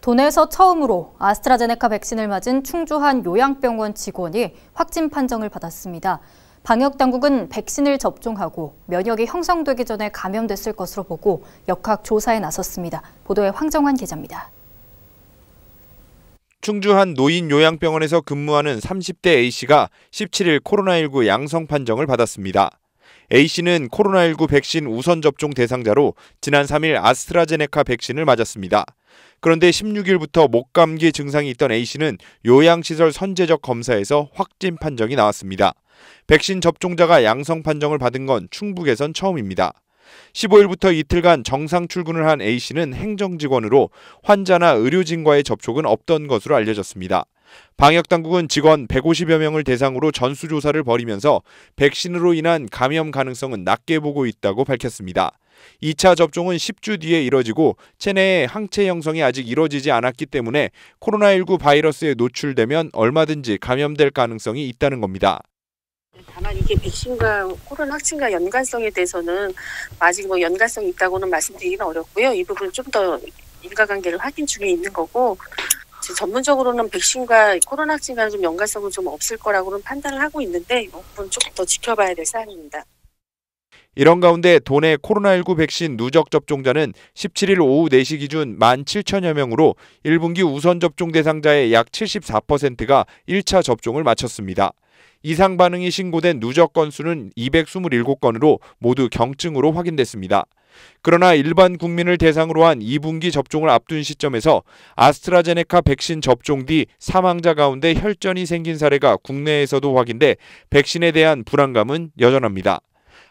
도내에서 처음으로 아스트라제네카 백신을 맞은 충주한 요양병원 직원이 확진 판정을 받았습니다. 방역 당국은 백신을 접종하고 면역이 형성되기 전에 감염됐을 것으로 보고 역학 조사에 나섰습니다. 보도에 황정환 기자입니다. 충주한 노인요양병원에서 근무하는 30대 A씨가 17일 코로나19 양성 판정을 받았습니다. A씨는 코로나19 백신 우선 접종 대상자로 지난 3일 아스트라제네카 백신을 맞았습니다. 그런데 16일부터 목감기 증상이 있던 A씨는 요양시설 선제적 검사에서 확진 판정이 나왔습니다. 백신 접종자가 양성 판정을 받은 건 충북에선 처음입니다. 15일부터 이틀간 정상 출근을 한 A씨는 행정직원으로 환자나 의료진과의 접촉은 없던 것으로 알려졌습니다. 방역당국은 직원 150여 명을 대상으로 전수조사를 벌이면서 백신으로 인한 감염 가능성은 낮게 보고 있다고 밝혔습니다. 2차 접종은 10주 뒤에 이뤄지고 체내의 항체 형성이 아직 이뤄지지 않았기 때문에 코로나19 바이러스에 노출되면 얼마든지 감염될 가능성이 있다는 겁니다. 다만 이게 백신과 코로나 확진과 연관성에 대해서는 아직 뭐 연관성이 있다고는 말씀드리기는 어렵고요. 이 부분 좀더 인과관계를 확인 중에 있는 거고 지금 전문적으로는 백신과 코로나 확진과는 좀 연관성은 좀 없을 거라고는 판단을 하고 있는데 이건 어, 부 조금 더 지켜봐야 될 사안입니다. 이런 가운데 도내 코로나19 백신 누적 접종자는 17일 오후 4시 기준 1만 7천여 명으로 1분기 우선 접종 대상자의 약 74%가 1차 접종을 마쳤습니다. 이상 반응이 신고된 누적 건수는 227건으로 모두 경증으로 확인됐습니다. 그러나 일반 국민을 대상으로 한 2분기 접종을 앞둔 시점에서 아스트라제네카 백신 접종 뒤 사망자 가운데 혈전이 생긴 사례가 국내에서도 확인돼 백신에 대한 불안감은 여전합니다.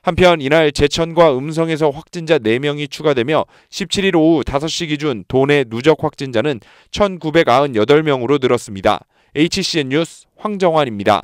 한편 이날 제천과 음성에서 확진자 4명이 추가되며 17일 오후 5시 기준 도내 누적 확진자는 1998명으로 늘었습니다. HCN 뉴스 황정환입니다.